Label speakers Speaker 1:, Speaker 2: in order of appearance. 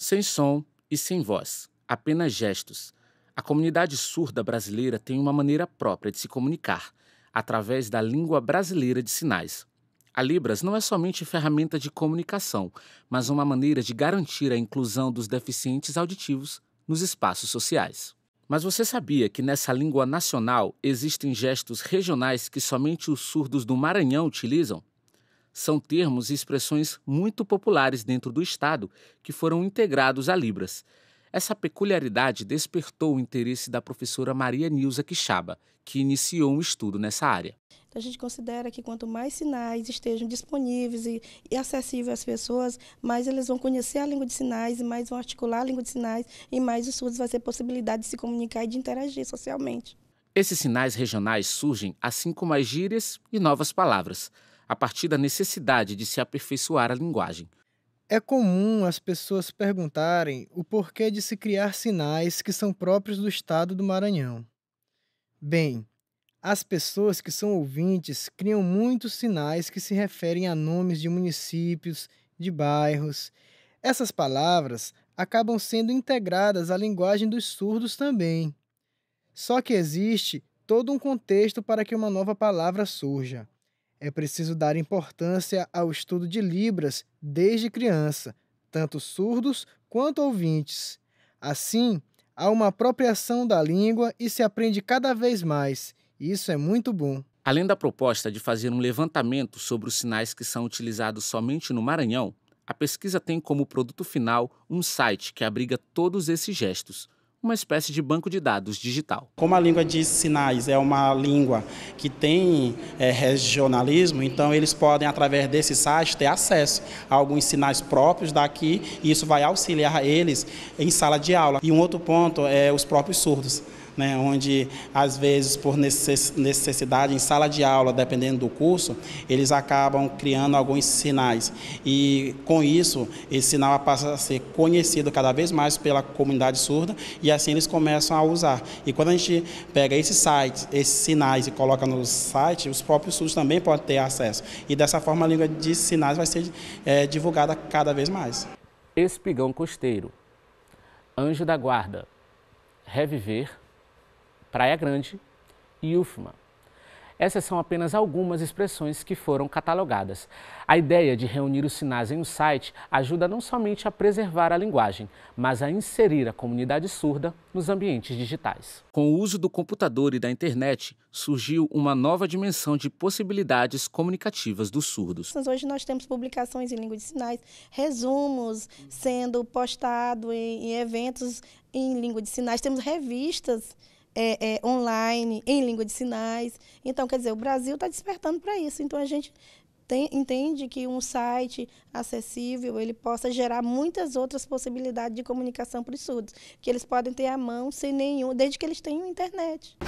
Speaker 1: Sem som e sem voz, apenas gestos. A comunidade surda brasileira tem uma maneira própria de se comunicar, através da língua brasileira de sinais. A Libras não é somente ferramenta de comunicação, mas uma maneira de garantir a inclusão dos deficientes auditivos nos espaços sociais. Mas você sabia que nessa língua nacional existem gestos regionais que somente os surdos do Maranhão utilizam? são termos e expressões muito populares dentro do Estado que foram integrados a Libras. Essa peculiaridade despertou o interesse da professora Maria Nilza Quixaba, que iniciou um estudo nessa área.
Speaker 2: Então, a gente considera que quanto mais sinais estejam disponíveis e, e acessíveis às pessoas, mais eles vão conhecer a língua de sinais e mais vão articular a língua de sinais e mais os surdos vão ter possibilidade de se comunicar e de interagir socialmente.
Speaker 1: Esses sinais regionais surgem assim como as gírias e novas palavras a partir da necessidade de se aperfeiçoar a linguagem.
Speaker 3: É comum as pessoas perguntarem o porquê de se criar sinais que são próprios do estado do Maranhão. Bem, as pessoas que são ouvintes criam muitos sinais que se referem a nomes de municípios, de bairros. Essas palavras acabam sendo integradas à linguagem dos surdos também. Só que existe todo um contexto para que uma nova palavra surja. É preciso dar importância ao estudo de Libras desde criança, tanto surdos quanto ouvintes. Assim, há uma apropriação da língua e se aprende cada vez mais. Isso é muito bom.
Speaker 1: Além da proposta de fazer um levantamento sobre os sinais que são utilizados somente no Maranhão, a pesquisa tem como produto final um site que abriga todos esses gestos uma espécie de banco de dados digital.
Speaker 4: Como a língua de sinais é uma língua que tem é, regionalismo, então eles podem, através desse site, ter acesso a alguns sinais próprios daqui e isso vai auxiliar eles em sala de aula. E um outro ponto é os próprios surdos né, onde às vezes por necessidade em sala de aula, dependendo do curso, eles acabam criando alguns sinais. E com isso, esse sinal passa a ser conhecido cada vez mais pela comunidade surda e assim eles começam a usar. E quando a gente pega esses site esses sinais e coloca no site, os próprios surdos também podem ter acesso. E dessa forma a língua de sinais vai ser é, divulgada cada vez mais.
Speaker 1: Espigão Costeiro, Anjo da Guarda, Reviver Praia Grande e UFMA. Essas são apenas algumas expressões que foram catalogadas. A ideia de reunir os sinais em um site ajuda não somente a preservar a linguagem, mas a inserir a comunidade surda nos ambientes digitais. Com o uso do computador e da internet, surgiu uma nova dimensão de possibilidades comunicativas dos surdos.
Speaker 2: Hoje nós temos publicações em língua de sinais, resumos sendo postados em, eventos em língua de sinais, temos revistas é, é, online, em língua de sinais. Então, quer dizer, o Brasil está despertando para isso. Então, a gente tem, entende que um site acessível ele possa gerar muitas outras possibilidades de comunicação para os surdos, que eles podem ter à mão sem nenhum, desde que eles tenham internet.